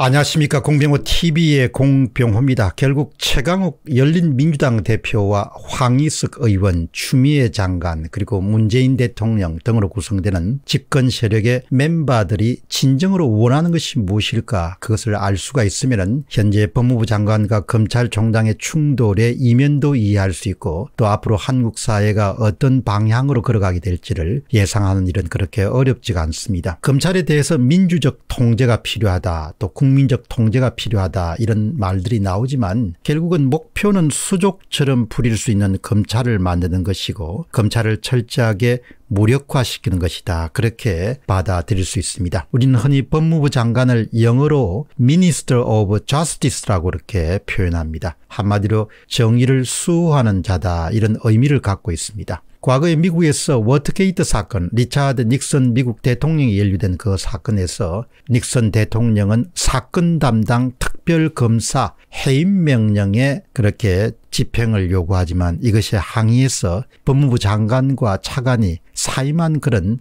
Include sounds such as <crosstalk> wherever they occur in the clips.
안녕하십니까 공병호 tv의 공병호입니다. 결국 최강욱 열린민주당 대표와 황희석 의원 추미애 장관 그리고 문재인 대통령 등으로 구성되는 집권 세력의 멤버들이 진정으로 원하는 것이 무엇일까 그것을 알 수가 있으면 현재 법무부 장관과 검찰총장의 충돌의 이면도 이해할 수 있고 또 앞으로 한국 사회가 어떤 방향으로 걸어가게 될지를 예상하는 일은 그렇게 어렵지가 않습니다. 검찰에 대해서 민주적 통제가 필요하다 또 국. 국민적 통제가 필요하다 이런 말들이 나오지만 결국은 목표는 수족처럼 부릴 수 있는 검찰을 만드는 것이고 검찰을 철저하게 무력화시키는 것이다. 그렇게 받아들일 수 있습니다. 우리는 흔히 법무부 장관을 영어로 Minister of Justice라고 이렇게 표현합니다. 한마디로 정의를 수호하는 자다 이런 의미를 갖고 있습니다. 과거에 미국에서 워터게이트 사건 리차드 닉슨 미국 대통령이 연루된 그 사건에서 닉슨 대통령은 사건 담당 특별검사 해임 명령에 그렇게 집행을 요구하지만 이것이 항의해서 법무부 장관과 차관이 사임한 그런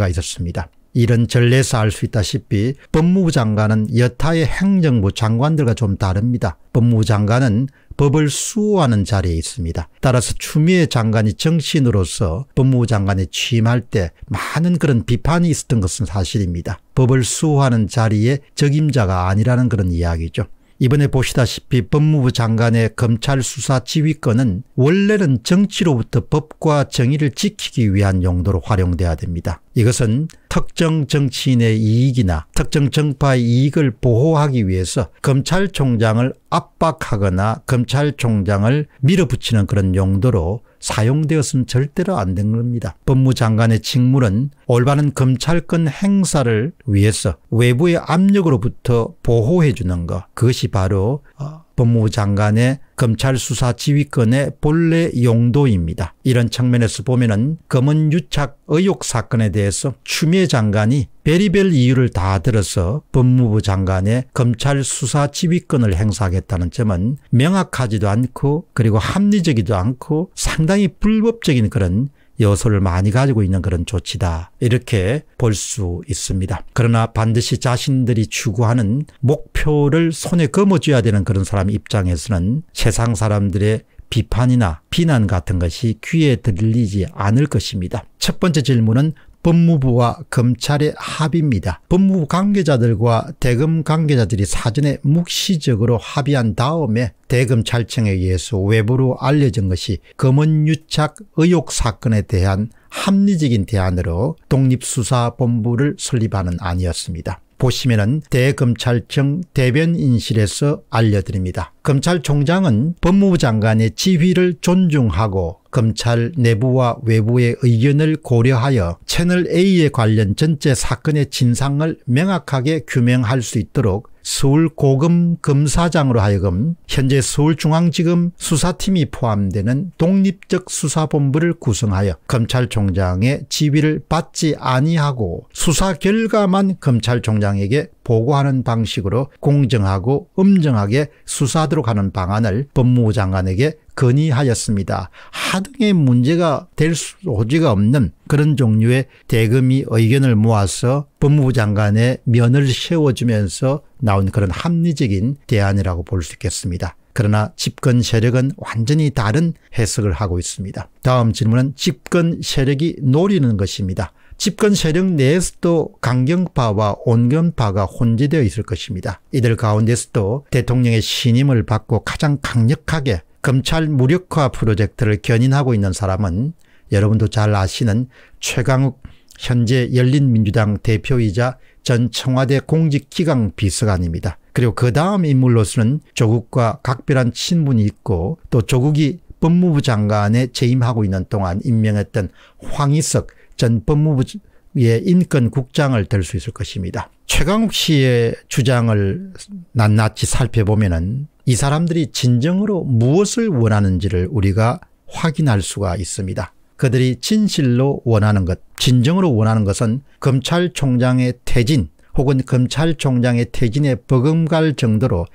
전례가 있었습니다. 이런 전례에서 알 수 있다시피 법무부 장관은 여타의 행정부 장관들과 좀 다릅니다. 법무부 장관은 법을 수호하는 자리에 있습니다. 따라서 추미애 장관이 정신으로서 법무부 장관에 취임할 때 많은 그런 비판이 있었던 것은 사실입니다. 법을 수호하는 자리에 적임자가 아니라는 그런 이야기죠. 이번에 보시다시피 법무부 장관의 검찰 수사 지휘권은 원래는 정치로부터 법과 정의를 지키기 위한 용도로 활용돼야 됩니다. 이것은 특정 정치인의 이익이나 특정 정파의 이익을 보호하기 위해서 검찰총장을 압박하거나 검찰총장을 밀어붙이는 그런 용도로 사용되었으면 절대로 안 된 겁니다. 법무장관의 직무는 올바른 검찰권 행사를 위해서 외부의 압력으로부터 보호해 주는 것 그것이 바로 어, 법무부 장관의 검찰 수사 지휘권의 본래 용도입니다. 이런 측면에서 보면은 검은 유착 의혹 사건에 대해서 추미애 장관이 베리벨 이유를 다 들어서 법무부 장관의 검찰 수사 지휘권을 행사하겠다는 점은 명확하지도 않고 그리고 합리적이도 지 않고 상당히 불법적인 그런 요소를 많이 가지고 있는 그런 조치다. 이렇게 볼 수 있습니다. 그러나 반드시 자신들이 추구하는 목표를 손에 거머쥐어야 되는 그런 사람 입장에서는 세상 사람들의 비판이나 비난 같은 것이 귀에 들리지 않을 것입니다. 첫 번째 질문은 법무부와 검찰의 합의입니다. 법무부 관계자들과 대검 관계자들이 사전에 묵시적으로 합의한 다음에 대검찰청에 의해서 외부로 알려진 것이 검은유착 의혹 사건에 대한 합리적인 대안으로 독립수사본부를 설립하는 안이었습니다. 보시면은 대검찰청 대변인실에서 알려드립니다. 검찰총장은 법무부 장관의 지휘를 존중하고 검찰 내부와 외부의 의견을 고려하여 채널A에 관련 전체 사건의 진상을 명확하게 규명할 수 있도록 서울 고금 검사장으로 하여금 현재 서울중앙지검 수사팀이 포함되는 독립적 수사본부를 구성하여 검찰총장의 지휘를 받지 아니하고 수사 결과만 검찰총장에게 보고하는 방식으로 공정하고 엄정하게 수사하도록 하는 방안을 법무부 장관에게 건의하였습니다. 하등의 문제가 될 소지가 없는 그런 종류의 대금이 의견을 모아서 법무부 장관의 면을 세워주면서 나온 그런 합리적인 대안이라고 볼 수 있겠습니다. 그러나 집권 세력은 완전히 다른 해석을 하고 있습니다. 다음 질문은 집권 세력이 노리는 것입니다. 집권 세력 내에서도 강경파와 온건파가 혼재되어 있을 것입니다. 이들 가운데서도 대통령의 신임을 받고 가장 강력하게 검찰 무력화 프로젝트를 견인하고 있는 사람은 여러분도 잘 아시는 최강욱 현재 열린민주당 대표이자 전 청와대 공직기강 비서관입니다. 그리고 그 다음 인물로서는 조국과 각별한 친분이 있고 또 조국이 법무부 장관에 재임하고 있는 동안 임명했던 황희석 전 법무부의 인권국장을 들 수 있을 것입니다. 최강욱 씨의 주장을 낱낱이 살펴보면 은이 사람들이 진정으로 무엇을 원하는지를 우리가 확인할 수가 있습니다. 그들이 진실로 원하는 것, 진정으로 원하는 것은 검찰총장의 퇴진 혹은 검찰총장의 퇴진에 버금갈 정도로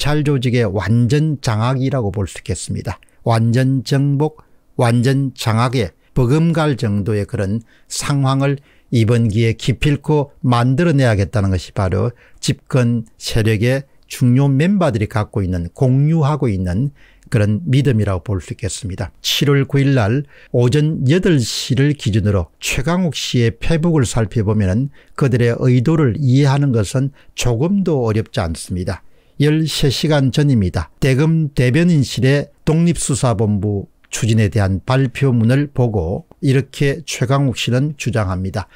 검찰 조직의 완전 장악이라고 볼 수 있겠습니다. 완전 정복, 완전 장악에 버금갈 정도의 그런 상황을 이번 기회에 기필코 만들어내야겠다는 것이 바로 집권 세력의 중요 멤버들이 갖고 있는 공유하고 있는 그런 믿음이라고 볼 수 있겠습니다. 7월 9일 날 오전 8시를 기준으로 최강욱 씨의 페북을 살펴보면 그들의 의도를 이해하는 것은 조금도 어렵지 않습니다. 13시간 전입니다. 대검 대변인실의 독립수사본부 추진에 대한 발표문을 보고 이렇게 최강욱 씨는 주장합니다.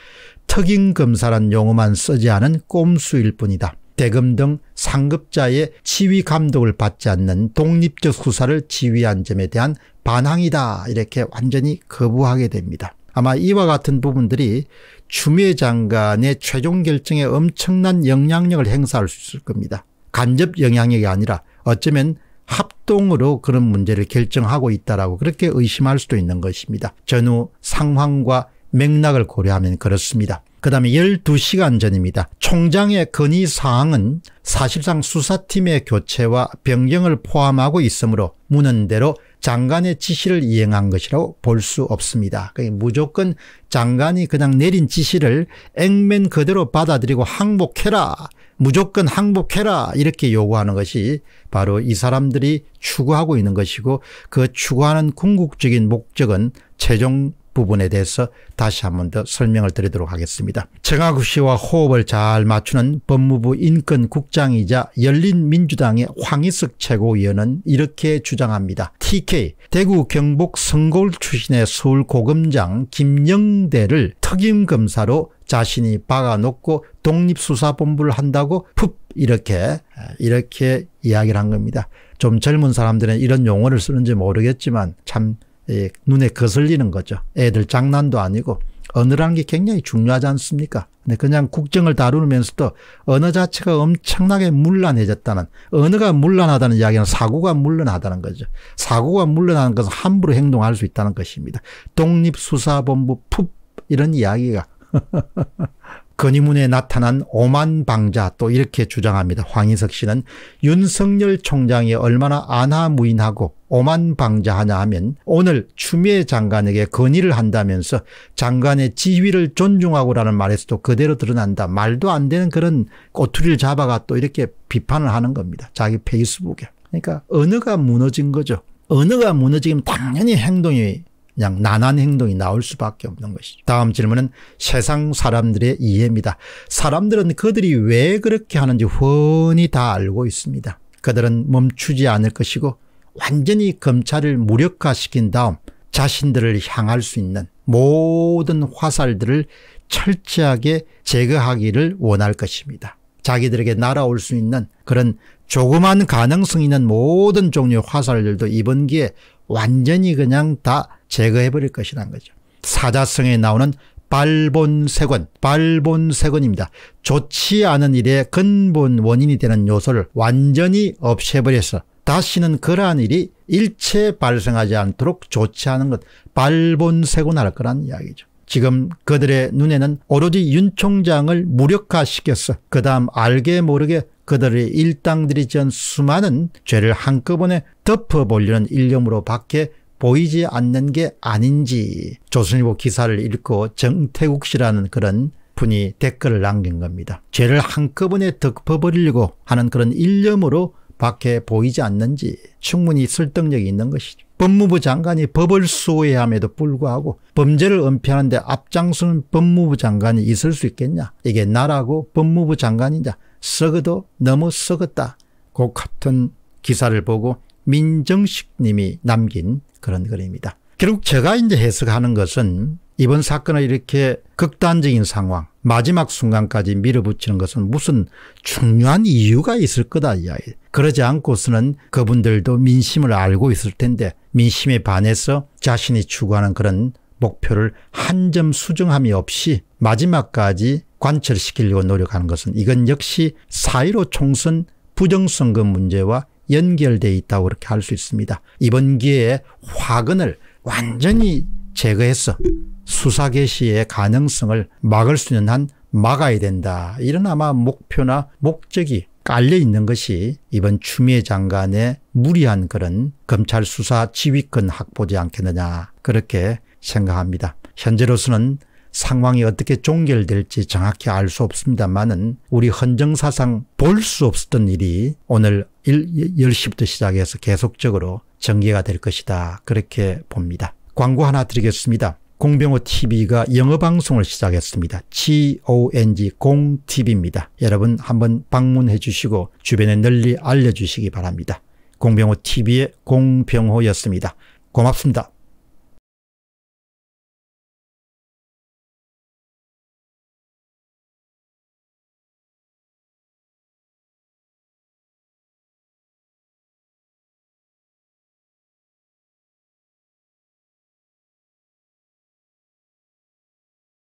특임 검사란 용어만 쓰지 않은 꼼수일 뿐이다. 대금등 상급자의 지휘 감독을 받지 않는 독립적 수사를 지휘한 점에 대한 반항이다 이렇게 완전히 거부하게 됩니다. 아마 이와 같은 부분들이 추미애 장관의 최종 결정에 엄청난 영향력을 행사할 수 있을 겁니다. 간접 영향력이 아니라 어쩌면 합동으로 그런 문제를 결정하고 있다라고 그렇게 의심할 수도 있는 것입니다. 전후 상황과 맥락을 고려하면 그렇습니다. 그 다음에 12시간 전입니다. 총장의 건의사항은 사실상 수사팀의 교체와 변경을 포함하고 있으므로 무는대로 장관의 지시를 이행한 것이라고 볼 수 없습니다. 그러니까 무조건 장관이 그냥 내린 지시를 액면 그대로 받아들이고 항복해라. 무조건 항복해라 이렇게 요구하는 것이 바로 이 사람들이 추구하고 있는 것이고 그 추구하는 궁극적인 목적은 최종 부분에 대해서 다시 한 번 더 설명을 드리도록 하겠습니다. 청와급시와 호흡을 잘 맞추는 법무부 인권국장이자 열린민주당의 황희석 최고위원은 이렇게 주장합니다. TK 대구 경북 성골 출신의 서울 고검장 김영대를 특임검사로 자신이 박아놓고 독립수사본부를 한다고 푹 이렇게 이렇게 이야기를 한 겁니다. 좀 젊은 사람들은 이런 용어를 쓰는지 모르겠지만 참 예, 눈에 거슬리는 거죠. 애들 장난도 아니고 언어란 게 굉장히 중요하지 않습니까? 근데 그냥 국정을 다루면서도 언어 자체가 엄청나게 문란해졌다는 언어가 문란하다는 이야기는 사고가 문란하다는 거죠. 사고가 문란하는 것은 함부로 행동할 수 있다는 것입니다. 독립수사본부 푹 이런 이야기가 <laughs> 건의문에 나타난 오만방자 또 이렇게 주장합니다. 황인석 씨는 윤석열 총장이 얼마나 안하무인하고 오만방자하냐 하면 오늘 추미애 장관에게 건의를 한다면서 장관의 지위를 존중하고라는 말에서도 그대로 드러난다. 말도 안 되는 그런 꼬투리를 잡아가 또 이렇게 비판을 하는 겁니다. 자기 페이스북에. 그러니까 언어가 무너진 거죠. 언어가 무너지면 당연히 행동이 그냥 난한 행동이 나올 수밖에 없는 것이죠. 다음 질문은 세상 사람들의 이해입니다. 사람들은 그들이 왜 그렇게 하는지 훤히 다 알고 있습니다. 그들은 멈추지 않을 것이고 완전히 검찰을 무력화시킨 다음 자신들을 향할 수 있는 모든 화살들을 철저하게 제거하기를 원할 것입니다. 자기들에게 날아올 수 있는 그런 조그만 가능성 있는 모든 종류의 화살들도 이번 기에 완전히 그냥 다 제거해버릴 것이란 거죠. 사자성에 나오는 발본세권, 발본세권입니다. 좋지 않은 일의 근본 원인이 되는 요소를 완전히 없애버려서 다시는 그러한 일이 일체 발생하지 않도록 조치하는 것, 발본세권할 거란 이야기죠. 지금 그들의 눈에는 오로지 윤 총장을 무력화시켰서그 다음 알게 모르게 그들의 일당들이 지은 수많은 죄를 한꺼번에 덮어보려는 일념으로 밖에 보이지 않는 게 아닌지 조선일보 기사를 읽고 정태국 씨라는 그런 분이 댓글을 남긴 겁니다. 죄를 한꺼번에 덮어버리려고 하는 그런 일념으로 밖에 보이지 않는지 충분히 설득력이 있는 것이죠. 법무부 장관이 법을 수호해함에도 불구하고 범죄를 은폐하는데 앞장서는 법무부 장관이 있을 수 있겠냐. 이게 나라고 법무부 장관이냐. 썩어도 너무 썩었다. 그 같은 기사를 보고 민정식 님이 남긴 그런 글입니다. 결국 제가 이제 해석하는 것은 이번 사건을 이렇게 극단적인 상황 마지막 순간까지 밀어붙이는 것은 무슨 중요한 이유가 있을 거다 이야기. 그러지 않고서는 그분들도 민심을 알고 있을 텐데 민심에 반해서 자신이 추구하는 그런 목표를 한 점 수정함이 없이 마지막까지 관철시키려고 노력하는 것은 이건 역시 사1로 총선 부정선거 문제와 연결돼 있다고 그렇게 할 수 있습니다. 이번 기회에 화근을 완전히 제거해서 수사 개시의 가능성을 막을 수 있는 한 막아야 된다. 이런 아마 목표나 목적이 깔려 있는 것이 이번 추미애 장관의 무리한 그런 검찰 수사 지휘권 확보지 않겠느냐 그렇게 생각합니다. 현재로서는 상황이 어떻게 종결될지 정확히 알 수 없습니다만은 우리 헌정사상 볼 수 없었던 일이 오늘 1, 10시부터 시작해서 계속적으로 전개가 될 것이다 그렇게 봅니다. 광고 하나 드리겠습니다. 공병호 TV가 영어 방송을 시작했습니다. GONG 공TV입니다. 여러분 한번 방문해 주시고 주변에 널리 알려주시기 바랍니다. 공병호 TV의 공병호였습니다. 고맙습니다.